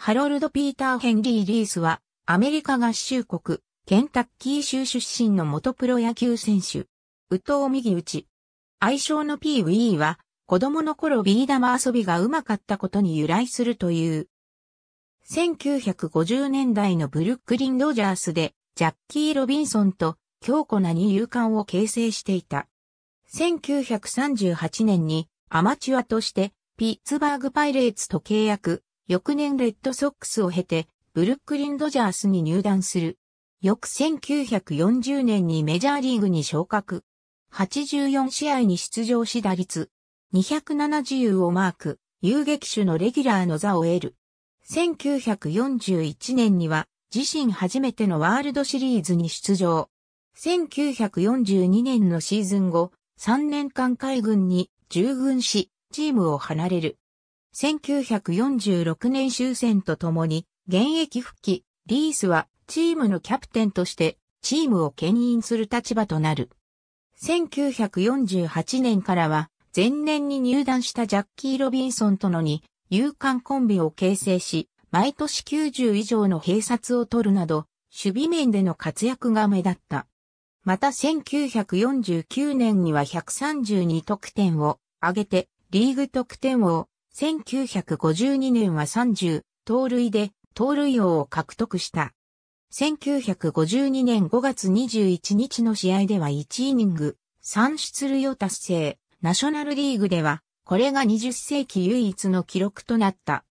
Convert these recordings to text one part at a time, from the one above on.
ハロルド・ピーター・ヘンリー・リースは、アメリカ合衆国、ケンタッキー州出身の元プロ野球選手。ウト藤右打ち。愛称の P・ ウィーは、子供の頃ビー玉遊びがうまかったことに由来するという。1950年代のブルックリン・ドジャースで、ジャッキー・ロビンソンと強固な二遊間を形成していた。1938年にアマチュアとしてピッツバーグパイレーツと契約、翌年レッドソックスを経て、ブルックリンドジャースに入団する。翌1940年にメジャーリーグに昇格。84試合に出場し打率。270をマーク、遊撃手のレギュラーの座を得る。1941年には自身初めてのワールドシリーズに出場。1942年のシーズン後、3年間海軍に従軍し、チームを離れる。1946年終戦とともに現役復帰、リースはチームのキャプテンとしてチームを牽引する立場となる。1948年からは前年に入団したジャッキー・ロビンソンとのに勇敢コンビを形成し、毎年90以上の併殺を取るなど、守備面での活躍が目立った。また1949年には132得点を上げて、リーグ得点王、1952年は30、盗塁で、盗塁王を獲得した。1952年5月21日の試合では1イニング、3出塁を達成。ナショナルリーグでは、これが20世紀唯一の記録となった。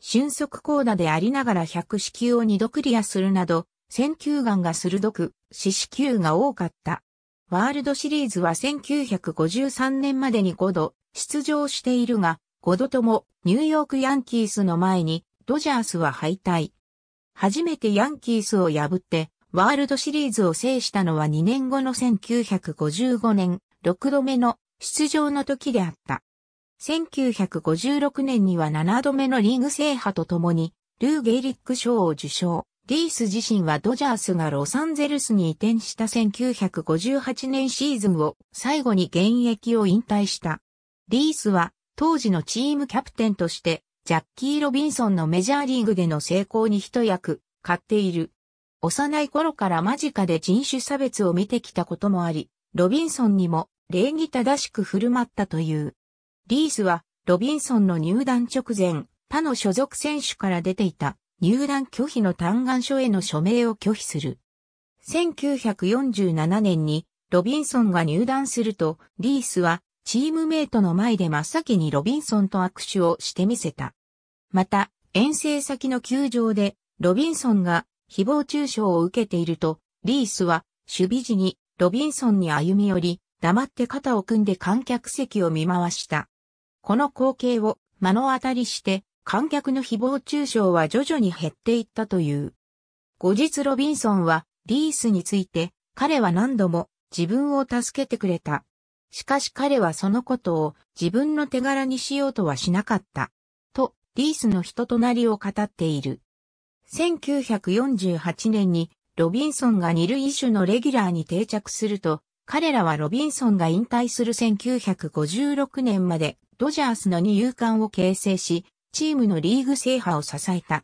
俊足高打でありながら100死球を2度クリアするなど、選球眼が鋭く、四死球が多かった。ワールドシリーズは1953年までに5度出場しているが、5度ともニューヨークヤンキースの前にドジャースは敗退。初めてヤンキースを破ってワールドシリーズを制したのは2年後の1955年6度目の出場の時であった。1956年には7度目のリーグ制覇とともにルー・ゲイリック賞を受賞。リース自身はドジャースがロサンゼルスに移転した1958年シーズンを最後に現役を引退した。リースは当時のチームキャプテンとして、ジャッキー・ロビンソンのメジャーリーグでの成功に一役買っている。幼い頃から間近で人種差別を見てきたこともあり、ロビンソンにも礼儀正しく振る舞ったという。リースは、ロビンソンの入団直前、他の所属選手から出ていた入団拒否の嘆願書への署名を拒否する。1947年にロビンソンが入団すると、リースはチームメイトの前で真っ先にロビンソンと握手をしてみせた。また、遠征先の球場で、ロビンソンが誹謗中傷を受けていると、リースは守備時にロビンソンに歩み寄り、黙って肩を組んで観客席を見回した。この光景を目の当たりして、観客の誹謗中傷は徐々に減っていったという。後日ロビンソンは、リースについて、彼は何度も自分を助けてくれた。しかし彼はそのことを自分の手柄にしようとはしなかった。と、リースの人となりを語っている。1948年にロビンソンが二類種のレギュラーに定着すると、彼らはロビンソンが引退する1956年までドジャースの二遊間を形成し、チームのリーグ制覇を支えた。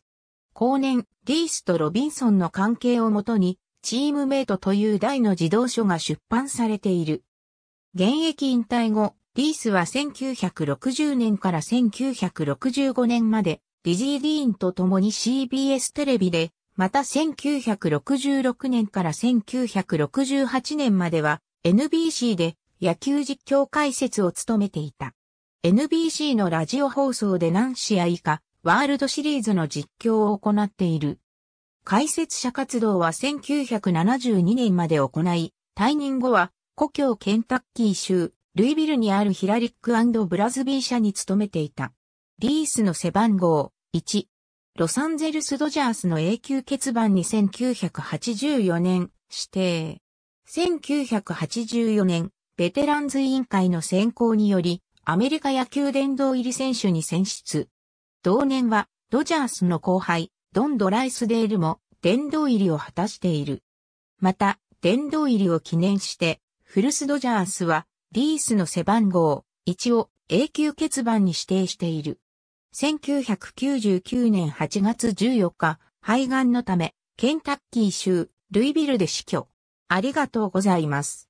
後年、リースとロビンソンの関係をもとに、チームメイトという大の児童書が出版されている。現役引退後、リースは1960年から1965年まで、リジー・ディーンと共に CBS テレビで、また1966年から1968年までは NBC で野球実況解説を務めていた。NBC のラジオ放送で何試合かワールドシリーズの実況を行っている。解説者活動は1972年まで行い、退任後は故郷ケンタッキー州、ルイビルにあるヒラリックブラズビー社に勤めていた。リースの背番号1。ロサンゼルス・ドジャースの永久欠番に1984年指定。1984年、ベテランズ委員会の選考により、アメリカ野球殿堂入り選手に選出。同年は、ドジャースの後輩、ドン・ドライスデールも殿堂入りを果たしている。また、殿堂入りを記念して、フルスドジャースは、リースの背番号1を永久欠番に指定している。1999年8月14日、肺がんのため、ケンタッキー州、ルイビルで死去。ありがとうございます。